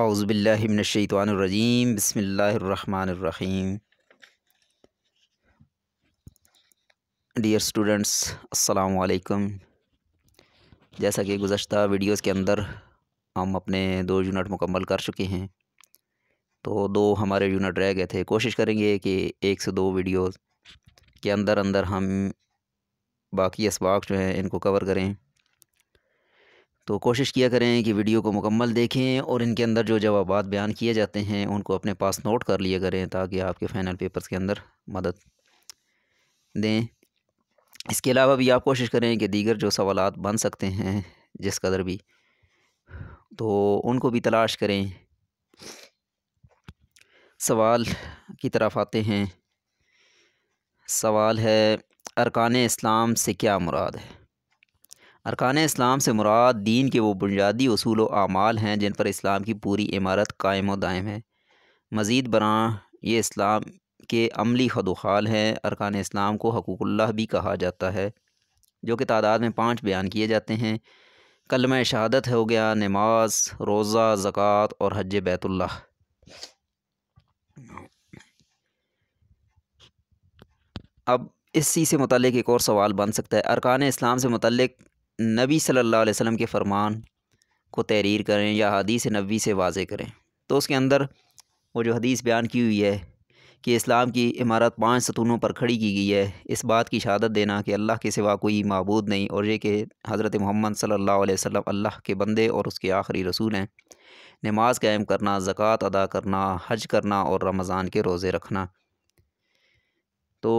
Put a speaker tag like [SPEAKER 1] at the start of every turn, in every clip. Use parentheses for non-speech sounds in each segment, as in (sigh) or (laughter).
[SPEAKER 1] आउज़बिल्लिमिनशैतवानरजीम बसमीम dear students अस्सलाम वालेकुम जैसा कि गुज्त वीडियोस के अंदर हम अपने दो यूनिट मुकम्मल कर चुके हैं तो दो हमारे यूनिट रह गए थे कोशिश करेंगे कि एक से दो वीडियोस के अंदर अंदर हम बाकी इसबाक जो हैं इनको कवर करें तो कोशिश किया करें कि वीडियो को मुकम्मल देखें और इनके अंदर जो जवाब बयान किए जाते हैं उनको अपने पास नोट कर लिया करें ताकि आपके फ़ाइनल पेपर्स के अंदर मदद दें इसके अलावा भी आप कोशिश करें कि दीगर जो सवाल बन सकते हैं जिस कदर भी तो उनको भी तलाश करें सवाल की तरफ आते हैं सवाल है अरकान इस्लाम से क्या मुराद है अरकान इस्लाम से मुराद दीन के वो बुनियादी असूल व अमाल हैं जिन पर इस्लाम की पूरी इमारत कायम व दायम है मज़ीद बरा ये इस्लाम के अमली खदोखाल हैं अरकान इस्लाम को हकूक़ल्ला भी कहा जाता है जो कि तादाद में पाँच बयान किए जाते हैं कलम शहादत हो गया नमाज रोज़ा ज़क़़त और हज बैतुल्ल अब इसी से मतलब एक और सवाल बन सकता है अरकान इस्लाम से मुतल नबी सल्लल्लाहु अलैहि वसल्लम के फ़रमान को तहरीर करें या हदीस नबी से वाजे करें तो उसके अंदर वो जो हदीस बयान की हुई है कि इस्लाम की इमारत पांच सतूनों पर खड़ी की गई है इस बात की शहादत देना कि अल्लाह के सिवा कोई मबूद नहीं और ये कि हज़रत मोहम्मद सल्लल्लाहु अल्लाह के बंदे और उसके आखिरी रसूल हैं नमाज कायम करना ज़क़़त अदा करना हज करना और रमज़ान के रोज़े रखना तो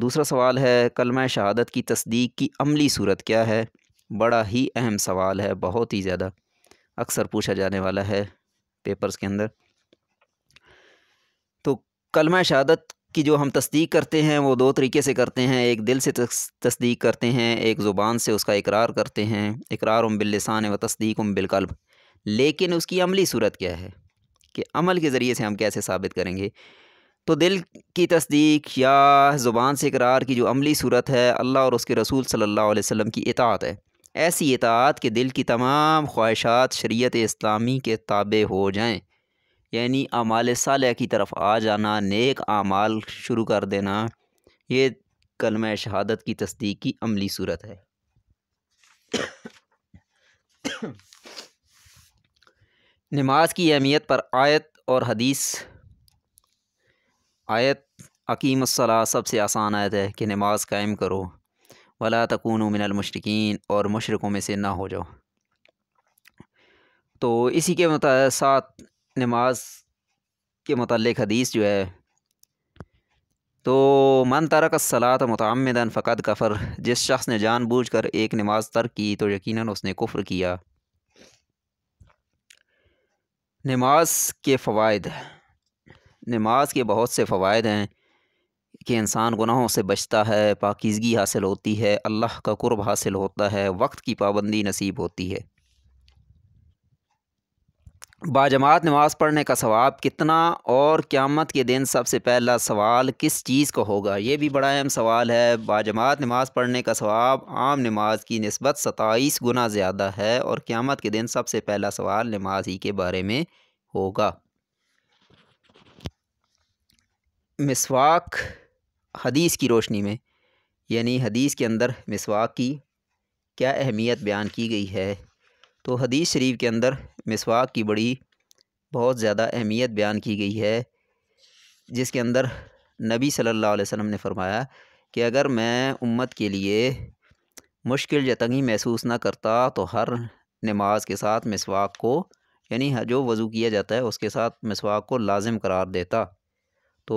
[SPEAKER 1] दूसरा सवाल है कलमा शहादत की तस्दीक की अमली सूरत क्या है बड़ा ही अहम सवाल है बहुत ही ज़्यादा अक्सर पूछा जाने वाला है पेपर्स के अंदर तो कलमा शहादत की जो हम तस्दीक करते हैं वो दो तरीके से करते हैं एक दिल से तस्दीक करते हैं एक ज़ुबान से उसका इकरार करते हैं इकरार उम बिल्लिसान व तस्दीक उम बिलकल्ब लेकिन उसकी अमली सूरत क्या है कि अमल के ज़रिए से हम कैसे साबित करेंगे तो दिल की तस्दीक या ज़ुबान से करार की जो अमली सूरत है अल्लाह और उसके रसूल सल्लल्लाहु अलैहि वसल्लम की इतात है ऐसी इतात कि दिल की तमाम ख्वाहिशात शरीयत इस्लामी के ताबे हो जाएं यानी अमाल साल की तरफ आ जाना नेक आमाल शुरू कर देना ये कलम शहादत की तस्दीक की अमली सूरत है (coughs) नमाज की अहमियत पर आयत और हदीस आयत अकीम अकीमसला सबसे आसान आयत है कि नमाज कायम करो वला तकून मिनलमशरकिन और मशरक़ों में से ना हो जाओ तो इसी के साथ नमाज के मतलब हदीस जो है तो मन तरक सलात मतमदन फ़कत कफ़र जिस शख्स ने जानबूझ कर एक नमाज तर्क की तो यकीनन उसने कुफ़र किया नमाज के फ़वाद नमाज के बहुत से फ़वाद हैं कि इंसान गुनाहों से बचता है पाकिजगी हासिल होती है अल्लाह का कुर्ब हासिल होता है वक्त की पाबंदी नसीब होती है बाजमात नमाज़ पढ़ने का सवाब कितना और क़्यामत के दिन सबसे पहला सवाल किस चीज़ का होगा ये भी बड़ा अहम सवाल है बाजमात नमाज़ पढ़ने का सवाब आम नमाज की नस्बत सताईस गुना ज़्यादा है और क़्यामत के दिन सबसे पहला सवाल नमाज ही के बारे में होगा मिसवाक हदीस की रोशनी में यानी हदीस के अंदर मिसवाक की क्या अहमियत बयान की गई है तो हदीस शरीफ के अंदर मिसवाक की बड़ी बहुत ज़्यादा अहमियत बयान की गई है जिसके अंदर नबी सल्लल्लाहु अलैहि वसल्लम ने फरमाया कि अगर मैं उम्मत के लिए मुश्किल या तंगी महसूस ना करता तो हर नमाज के साथ मिसवाक को यानी जो वज़ू किया जाता है उसके साथ मिसवाक को लाजिम करार देता तो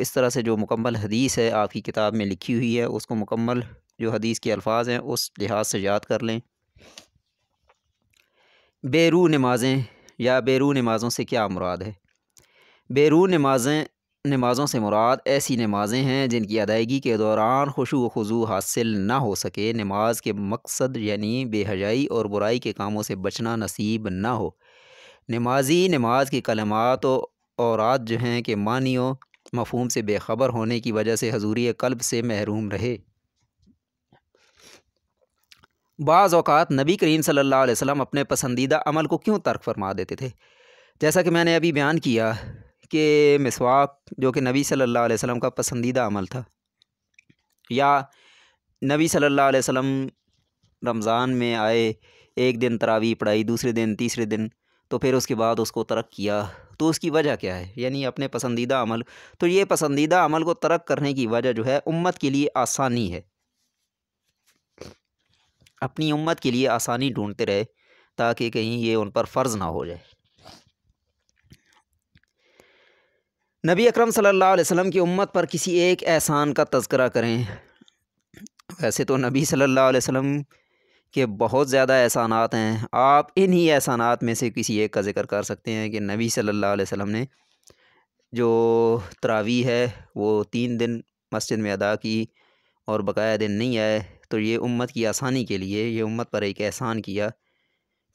[SPEAKER 1] इस तरह से जो मुकम्मल हदीस है आपकी किताब में लिखी हुई है उसको मुकम्मल जो हदीस के अल्फाज हैं उस लिहाज से याद कर लें बेरू नमाज़ें या बेरू नमाज़ों से क्या मुराद है बेरू नमाज़ें नमाज़ों से मुराद ऐसी नमाज़ें हैं जिनकी अदायगी के दौरान खुशु खजू हासिल ना हो सके नमाज के मकसद यानी बेहजाई और बुराई के कामों से बचना नसीब ना हो नमाजी नमाज के कलमात औरत जो हैं कि मानियो मफहम से बेखबर होने की वजह से हजूरी कल्ब से महरूम रहे बाज़ अवत नबी करीम सल्लल्लाहु अलैहि वसल्लम अपने पसंदीदा अमल को क्यों तर्क फरमा देते थे जैसा कि मैंने अभी बयान किया कि मिसवाक जो कि नबी सल्लल्लाहु अलैहि वसल्लम का पसंदीदा अमल था या नबी सल्लल्लाहु अलैहि वसल्लम रमज़ान में आए एक दिन तरावी पढ़ाई दूसरे दिन तीसरे दिन तो फिर उसके बाद उसको तरक् किया तो उसकी वजह क्या है यानी अपने पसंदीदा अमल तो ये पसंदीदा अमल को तरक् करने की वजह जो है उम्मत के लिए आसानी है अपनी उम्मत के लिए आसानी ढूंढते रहे ताकि कहीं ये उन पर फ़र्ज़ ना हो जाए नबी अकरम सल्लल्लाहु अलैहि वसल्लम की उम्मत पर किसी एक एहसान का तस्करा करें वैसे तो नबी सल्लल्लाहु अलैहि वसल्लम कि बहुत ज़्यादा एहसानात हैं आप इन्हीं एहसानात में से किसी एक का ज़िक्र कर सकते हैं कि नबी सल्लल्लाहु अलैहि वसल्लम ने जो तरावी है वो तीन दिन मस्जिद में अदा की और बकाया दिन नहीं आए तो ये उम्मत की आसानी के लिए ये उम्मत पर एक एहसान किया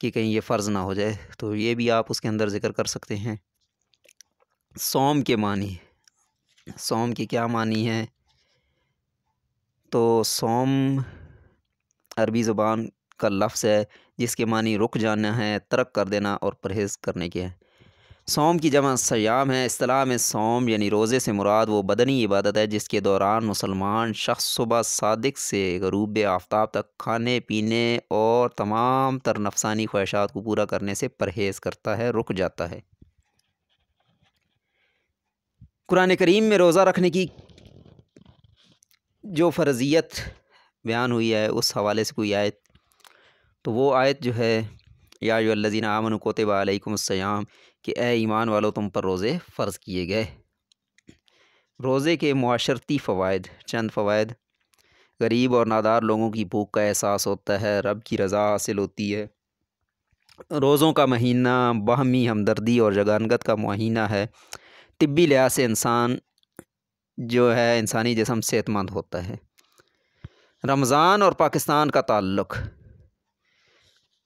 [SPEAKER 1] कि कहीं ये फ़र्ज़ ना हो जाए तो ये भी आप उसके अंदर ज़िक्र कर सकते हैं सोम के मानी सोम की क्या मानी है तो सोम अरबी ज़ुबान का लफ्ज़ है जिसके मानी रुक जाना है तरक कर देना और परहेज़ करने के हैं सोम की जमा सयाम है असलाह में सोम यानी रोज़े से मुराद वो बदनी इबादत है जिसके दौरान मुसलमान शख्स सुबह सदक से गरूब आफ्ताब तक खाने पीने और तमाम तर नफसानी ख्वाहिशात को पूरा करने से परहेज़ करता है रुक जाता है कुरान करीम में रोज़ा रखने की जो फ़र्जियत बयान हुई है उस हवाले से कोई आयत तो वो आयत जो है या जो अल्लाजीन आमन कोतबा कि ए ईमान वालों तुम पर रोज़े फ़र्ज़ किए गए रोज़े के माशरती फ़वाद चंद फ़वाद गरीब और नादार लोगों की भूख का एहसास होता है रब की रज़ा हासिल होती है रोज़ों का महीना बाहमी हमदर्दी और जगानगत का महीना है तिब्बी लिहाज से इंसान जो है इंसानी जिसम सेहतमंद होता है रमज़ान और पाकिस्तान का ताल्लुक़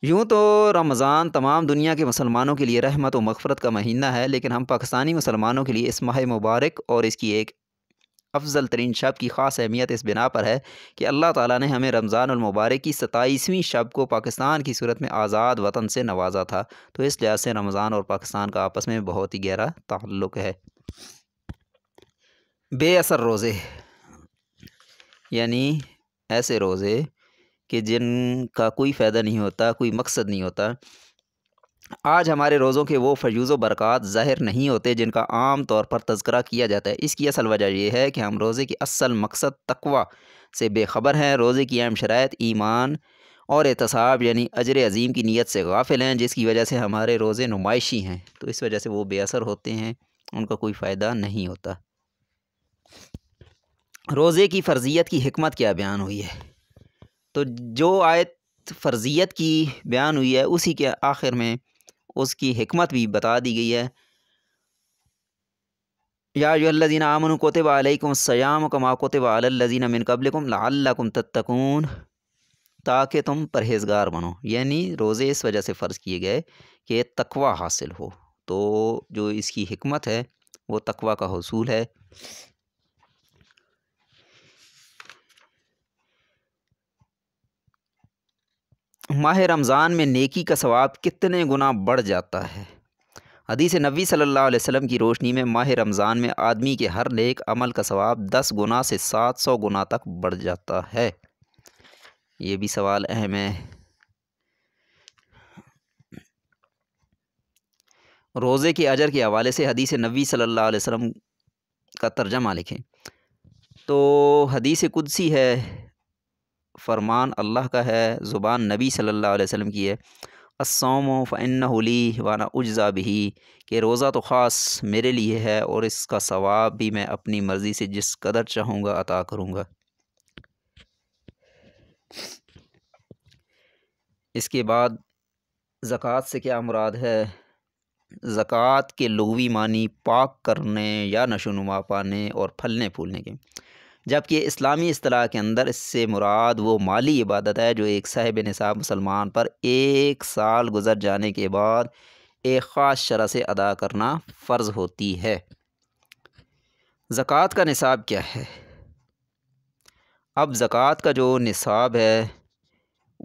[SPEAKER 1] यूँ तो रमज़ान तमाम दुनिया के मुसलमानों के लिए रहमत व मफ़रत का महीना है लेकिन हम पाकिस्तानी मुसलमानों के लिए इस माह मुबारक और इसकी एक अफजल तरीन शब की ख़ास अहमियत इस बिना पर है कि अल्लाह ताला ने हमें रमज़ान मुबारक की सताईसवीं शब को पाकिस्तान की सूरत में आज़ाद वतन से नवाजा था तो इस लिहाज से रमज़ान और पाकिस्तान का आपस में बहुत ही गहरा ताल्लुक़ है बेअसर रोज़े यानी ऐसे रोज़े कि जिनका कोई फ़ायदा नहीं होता कोई मकसद नहीं होता आज हमारे रोज़ों के वो फयूज़ बरक़ात ज़ाहिर नहीं होते जिनका आम तौर पर तस्करा किया जाता है इसकी असल वजह यह है कि हम रोज़े के असल मकसद तकवा से बेखबर हैं रोज़े की अहम शरात ईमान और एहतसाब यानी अजर अजीम की नीयत से गाफिल हैं जिसकी वजह से हमारे रोज़े नुमाइशी हैं तो इस वजह से वो बेअसर होते हैं उनका कोई फ़ायदा नहीं होता रोज़े की फ़र्ज़ियत की हमत क्या बयान हुई है तो जो आयत फ़र्ज़ियत की बयान हुई है उसी के आखिर में उसकी हमत भी बता दी गई है याजीन आमन कोतब सयाम कमा कोतब अलजीन मिन कबलकुम लाकुम तत्कून ताकि तुम परहेजगार बनो यानी रोज़े इस वजह से फ़र्ज़ किए गए कि तकवा हासिल हो तो जो इसकी हमत है वो तकवा का हसूल है माह रमज़ान में नेकी का सवाब कितने गुना बढ़ जाता है हदीस नबी सल्लल्लाहु अलैहि वसल्लम की रोशनी में माह रमज़ान में आदमी के हर नेक अमल का सवाब दस गुना से सात सौ गुना तक बढ़ जाता है ये भी सवाल अहम है रोज़े के अजर के हवाले से हदीस नबी सल्लल्लाहु अलैहि वसल्लम का तर्जमा लिखें तो हदीस कुदसी है फरमान अल्लाह का है ज़ुबान नबी सल्लल्लाहु अलैहि वसल्लम की है असोम फ़ैनली वाना उज़ा भी कि रोज़ा तो ख़ास मेरे लिए है और इसका सवाब भी मैं अपनी मर्ज़ी से जिस कदर चाहूँगा अता करूँगा इसके बाद ज़क़़त से क्या मुराद है ज़क़़त के लघवी मानी पाक करने या नशोनुमा पाने और फलने फूलने के जबकि इस्लामी असलाह के अंदर इससे मुराद वो माली इबादत है जो एक साहिब नसाब मुसलमान पर एक साल गुजर जाने के बाद एक ख़ास शरह से अदा करना फ़र्ज़ होती है ज़क़़त का निसाब क्या है अब ज़क़़त का जो निसाब है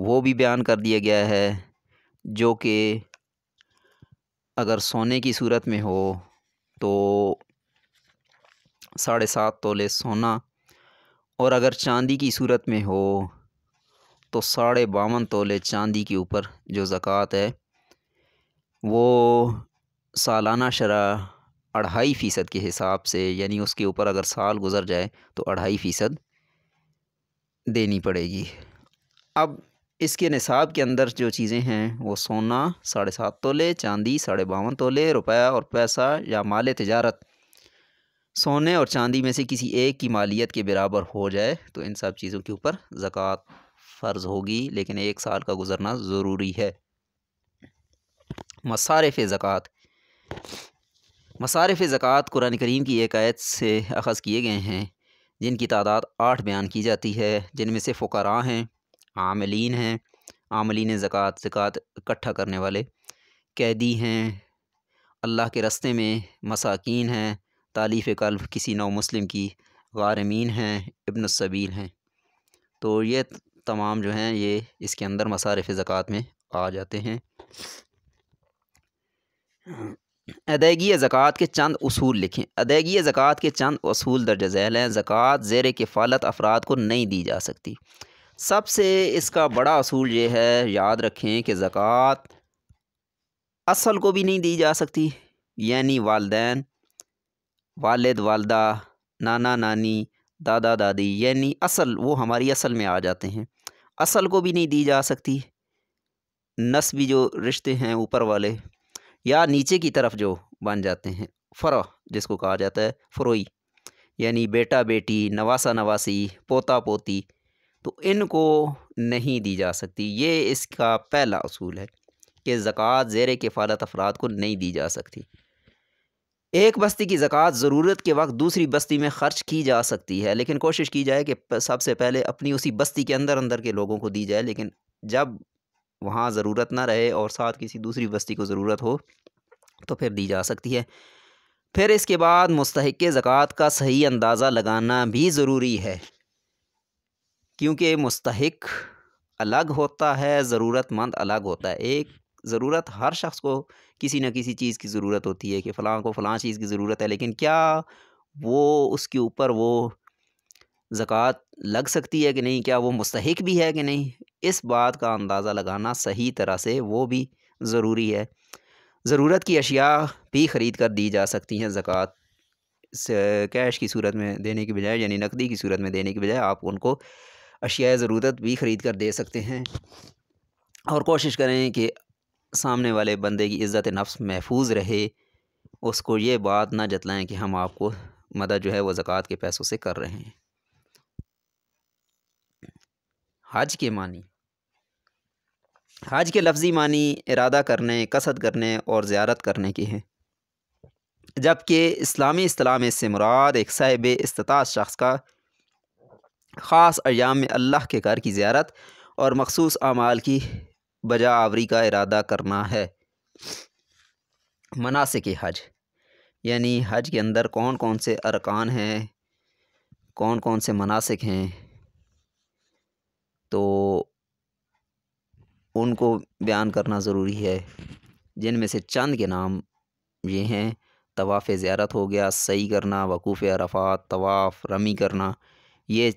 [SPEAKER 1] वो भी बयान कर दिया गया है जो कि अगर सोने की सूरत में हो तो साढ़े सात तोले सोना और अगर चांदी की सूरत में हो तो साढ़े बावन तोले चांदी के ऊपर जो ज़क़़त है वो सालाना शरा अढ़ाई फ़ीसद के हिसाब से यानी उसके ऊपर अगर साल गुज़र जाए तो अढ़ाई फ़ीसद देनी पड़ेगी अब इसके निसाब के अंदर जो चीज़ें हैं वो सोना साढ़े सात तोले चांदी साढ़े बावन तोले रुपया और पैसा या माल तजारत सोने और चांदी में से किसी एक की मालियत के बराबर हो जाए तो इन सब चीज़ों के ऊपर ज़क़़त फ़र्ज़ होगी लेकिन एक साल का गुजरना ज़रूरी है मसारफ़ ज़क़़त मसारफ़ ज़क़़त कुरान करीम की एक आयत से अखज़ किए गए हैं जिनकी तादाद आठ बयान की जाती है जिनमें से फ़ुकरा हैं आमलिन हैं आमलिन ज़क़़त ज़क़़त इकट्ठा करने वाले कैदी हैं अल्लाह के रस्ते में मसाकिन हैं तालीफ़ कल्ब किसी नौ मुस्लिम की गारमीन हैं इब्न सबील हैं तो ये तमाम जो हैं ये इसके अंदर मसारफ़ ज़क़़त में आ जाते हैं अदायगी ज़क़़त के चंद असूल लिखें अदायगी ज़क़़त के चंद असूल दर्ज झैल हैं ज़क़़त ज़ेर किफ़ालत अफराद को नहीं दी जा सकती सबसे इसका बड़ा असूल ये है याद रखें कि ज़क़़त असल को भी नहीं दी जा सकती यानी वालदेन वालद वालदा नाना नानी दादा दादी यानी असल वो हमारी असल में आ जाते हैं असल को भी नहीं दी जा सकती नस्बी जो रिश्ते हैं ऊपर वाले या नीचे की तरफ जो बन जाते हैं फ़रो जिसको कहा जाता है फ़रोई यानी बेटा बेटी नवासा नवासी पोता पोती तो इनको नहीं दी जा सकती ये इसका पहला असूल है कि ज़क़़त ज़ेर के फ़ालत अफराद को नहीं दी जा सकती एक बस्ती की ज़क़़त ज़रूरत के वक्त दूसरी बस्ती में ख़र्च की जा सकती है लेकिन कोशिश की जाए कि सबसे पहले अपनी उसी बस्ती के अंदर अंदर के लोगों को दी जाए लेकिन जब वहाँ ज़रूरत ना रहे और साथ किसी दूसरी बस्ती को ज़रूरत हो तो फिर दी जा सकती है फिर इसके बाद मुस्तक ज़क़़त का सही अंदाज़ा लगाना भी ज़रूरी है क्योंकि मुस्तक अलग होता है ज़रूरतमंद अलग होता है एक ज़रूरत हर शख्स को किसी न किसी चीज़ की ज़रूरत होती है कि फ़लाँ को फ़लाँ चीज़ की ज़रूरत है लेकिन क्या वो उसके ऊपर वो ज़क़़त लग सकती है कि नहीं क्या वो मुस्तक भी है कि नहीं इस बात का अंदाज़ा लगाना सही तरह से वो भी ज़रूरी है ज़रूरत की अशिया भी ख़रीद कर दी जा सकती हैं ज़क़़त कैश की सूरत में देने की बजाय यानी नकदी की सूरत में देने की बजाय आप उनको अशिया ज़रूरत भी ख़रीद कर दे सकते हैं और कोशिश करें कि सामने वाले बंदे की इज़्ज़त नफ्स महफूज रहे उसको ये बात ना जतलाएं कि हम आपको मदद जो है वो ज़क़़त के पैसों से कर रहे हैं हज के मानी हज के लफ्ज़ी मानी इरादा करने कसद करने और ज़्यारत करने की है जबकि इस्लामी असलाह में मुराद एक साहिब इस्तात शख्स का ख़ास अयाम में अल्लाह के घर की ज़्यारत और मखसूस अमाल की बजा आवरी का इरादा करना है मनासिक हज यानी हज के अंदर कौन कौन से अरकान हैं कौन कौन से मनासिक हैं तो उनको बयान करना ज़रूरी है जिनमें से चंद के नाम ये हैं तवाफ़ ज़्यारत हो गया सही करना वकूफ़ अरफात तवाफ़ रमी करना ये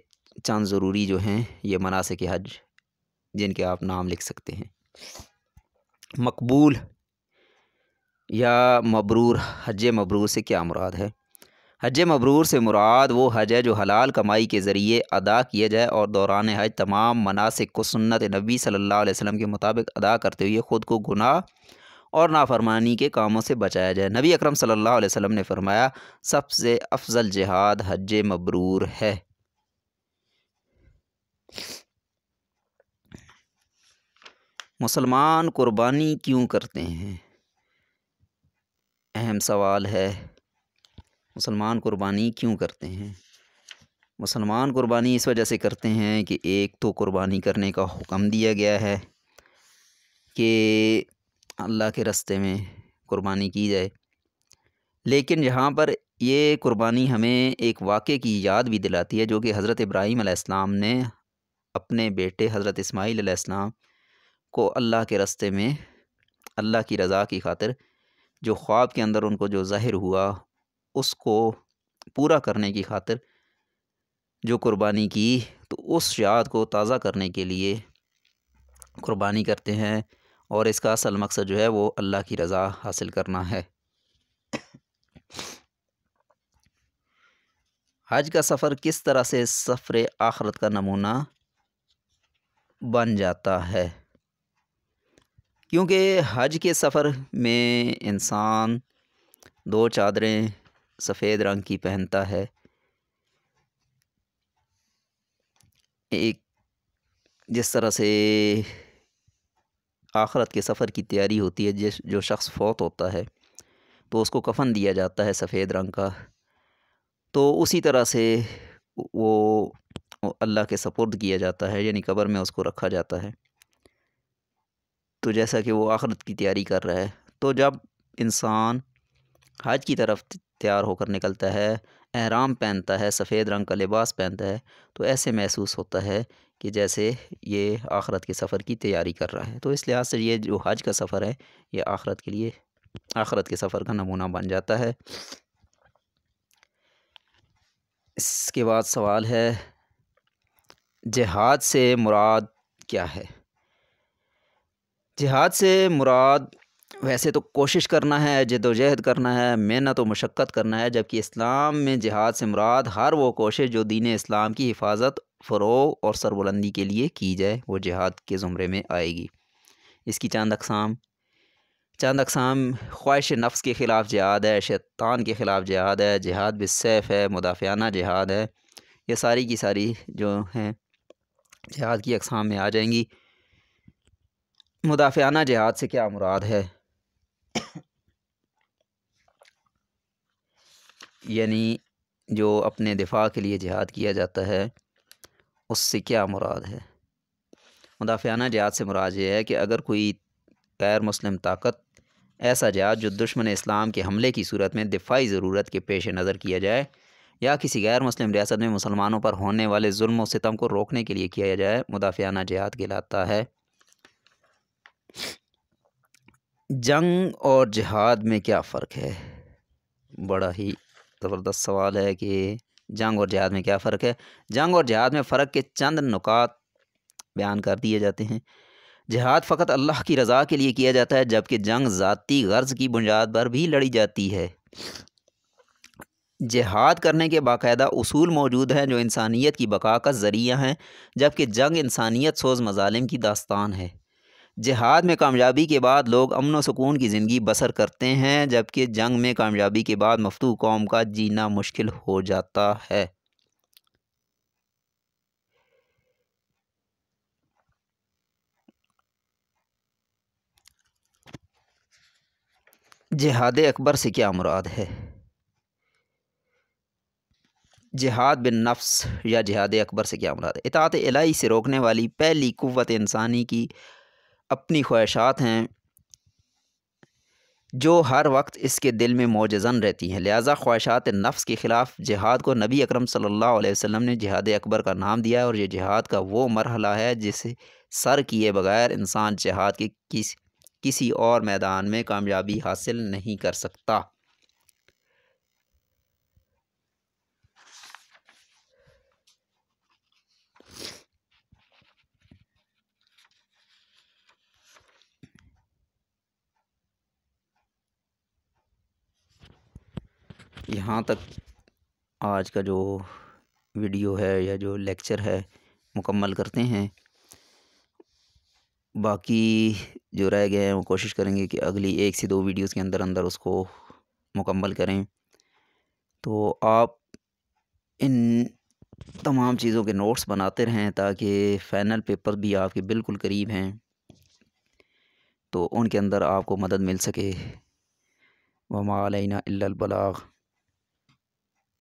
[SPEAKER 1] चंद ज़रूरी जो हैं ये मनासिक हज जिनके आप नाम लिख सकते हैं मकबूल या मबरूर हज मबरूर से क्या मुराद है हज मबरूर से मुराद वो हज है जो हलाल कमाई के ज़रिए अदा किया जाए और दौरान हज तमाम मनासिक को सुन्नत नबी सल्लल्लाहु अलैहि वसल्लम के मुताबिक अदा करते हुए ख़ुद को गुनाह और नाफरमानी के कामों से बचाया जाए नबी अकरम सल्लल्लाहु अलैहि वसल्लम ने फ़रमाया सबसे अफजल जिहाद हज मबरूर है मुसलमान कुर्बानी क्यों करते हैं अहम सवाल है मुसलमान कुर्बानी क्यों करते हैं मुसलमान कुर्बानी इस वजह से करते हैं कि एक तो कुर्बानी करने का हुक्म दिया गया है कि अल्लाह के रस्ते में कुर्बानी की जाए लेकिन यहाँ पर ये कुर्बानी हमें एक वाक़े की याद भी दिलाती है जो कि हज़रत इब्राहीम ने अपने बेटे हज़रत इसमाईल को अल्लाह के रस्ते में अल्लाह की रज़ा की खातिर जो ख्वाब के अंदर उनको जो ज़ाहिर हुआ उसको पूरा करने की खातिर जो कुर्बानी की तो उस याद को ताज़ा करने के लिए कुर्बानी करते हैं और इसका असल मकसद जो है वो अल्लाह की रज़ा हासिल करना है हज का सफ़र किस तरह से सफ़र आखरत का नमूना बन जाता है क्योंकि हज के सफ़र में इंसान दो चादरें सफ़ेद रंग की पहनता है एक जिस तरह से आखरत के सफ़र की तैयारी होती है जिस जो शख्स फौत होता है तो उसको कफन दिया जाता है सफ़ेद रंग का तो उसी तरह से वो अल्लाह के सपुर्द किया जाता है यानी कब्र में उसको रखा जाता है तो जैसा कि वो आखरत की तैयारी कर रहा है तो जब इंसान हज की तरफ तैयार होकर निकलता है अहराम पहनता है सफ़ेद रंग का लिबास पहनता है तो ऐसे महसूस होता है कि जैसे ये आखरत के सफ़र की तैयारी कर रहा है तो इस लिहाज से ये जो हज का सफ़र है ये आखरत के लिए आखरत के सफ़र का नमूना बन जाता है इसके बाद सवाल है जहाद से मुराद क्या है जिहाद से मुराद वैसे तो कोशिश करना है जदोजहद करना है मेहनत व मशक्क़त करना है जबकि इस्लाम में जिहाद से मुराद हर वो कोशिश जो दीन इस्लाम की हिफाजत फ़रोग और सरबुलंदी के लिए की जाए वो जिहाद के ज़ुमरे में आएगी इसकी चंद अकसाम चंद अकसाम ख्वाहिश नफ्स के ख़िलाफ़ जिहाद है शैतान के ख़िलाफ़ जिहाद है जिहाद बिसैफ़ है मुदाफ़ाना जिहाद है ये सारी की सारी जो हैं जिहाद की अकसाम में आ जाएंगी मुदाफ़ाना जहाद से क्या मुराद है यानी जो अपने दिफा के लिए जहाद किया जाता है उससे क्या मुराद है मुदाफ़ाना जहाद से मुराद ये है कि अगर कोई गैर मुस्लिम ताकत ऐसा जहाद जो दुश्मन इस्लाम के हमले की सूरत में दिफाई ज़रूरत के पेश नज़र किया जाए या किसी गैर मुस्लिम रियासत में मुसलमानों पर होने वाले जुल्म व सितम को रोकने के लिए किया जाए मुदाफ़ाना जहाद कहलाता है जंग और जहाद में क्या फ़र्क है बड़ा ही ज़बरदस्त सवाल है कि जंग और जहाद में क्या फ़र्क है जंग और जिहाद में फ़र्क के चंद नुकात बयान कर दिए जाते हैं जहाद फ़कत अल्लाह की रज़ा के लिए किया जाता है जबकि जंग ज़ाती गर्ज़ की बुनियाद पर भी लड़ी जाती है जहाद करने के बाकायदा असूल मौजूद हैं जो इंसानियत की बका का ज़रिया हैं जबकि जंग इंसानियत सोज मजालिम की दास्तान है जिहाद में कामयाबी के बाद लोग अमन व सुकून की ज़िंदगी बसर करते हैं जबकि जंग में कामयाबी के बाद मफतू कौम का जीना मुश्किल हो जाता है जिहाद अकबर से क्या मुराद है जिहाद बिन नफ्स या जिहाद अकबर से क्या मुराद है इतात इलाई से रोकने वाली पहली कुत इंसानी की अपनी ख्वाहिशात हैं जो हर वक्त इसके दिल में मौजन रहती हैं लिहाजा ख्वाहिशात नफ्स के ख़िलाफ़ जिहाद को नबी अकरम सल्लल्लाहु अलैहि वसल्लम ने जिहाद अकबर का नाम दिया है और ये जिहाद का वो मरहला है जिसे सर किए बगैर इंसान जिहाद के किस किसी और मैदान में कामयाबी हासिल नहीं कर सकता यहाँ तक आज का जो वीडियो है या जो लेक्चर है मुकम्मल करते हैं बाकी जो रह गए हैं वो कोशिश करेंगे कि अगली एक से दो वीडियोस के अंदर अंदर उसको मुकम्मल करें तो आप इन तमाम चीज़ों के नोट्स बनाते रहें ताकि फ़ाइनल पेपर भी आपके बिल्कुल करीब हैं तो उनके अंदर आपको मदद मिल सके वमा अलैना बलाग